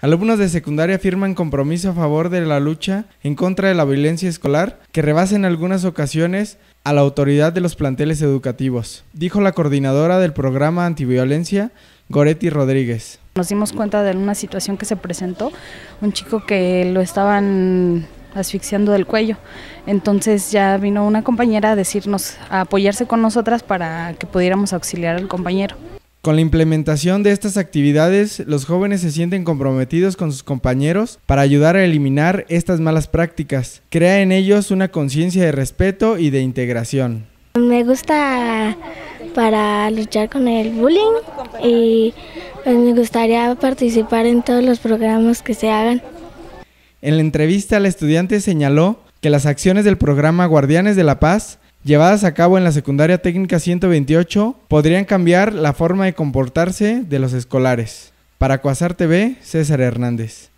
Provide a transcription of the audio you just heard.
Alumnos de secundaria firman compromiso a favor de la lucha en contra de la violencia escolar que rebasa en algunas ocasiones a la autoridad de los planteles educativos, dijo la coordinadora del programa antiviolencia, Goretti Rodríguez. Nos dimos cuenta de una situación que se presentó, un chico que lo estaban asfixiando del cuello. Entonces ya vino una compañera a decirnos, a apoyarse con nosotras para que pudiéramos auxiliar al compañero. Con la implementación de estas actividades, los jóvenes se sienten comprometidos con sus compañeros para ayudar a eliminar estas malas prácticas. Crea en ellos una conciencia de respeto y de integración. Me gusta para luchar con el bullying y pues, me gustaría participar en todos los programas que se hagan. En la entrevista, la estudiante señaló que las acciones del programa Guardianes de la Paz llevadas a cabo en la secundaria técnica 128 podrían cambiar la forma de comportarse de los escolares. Para Coasar TV, César Hernández.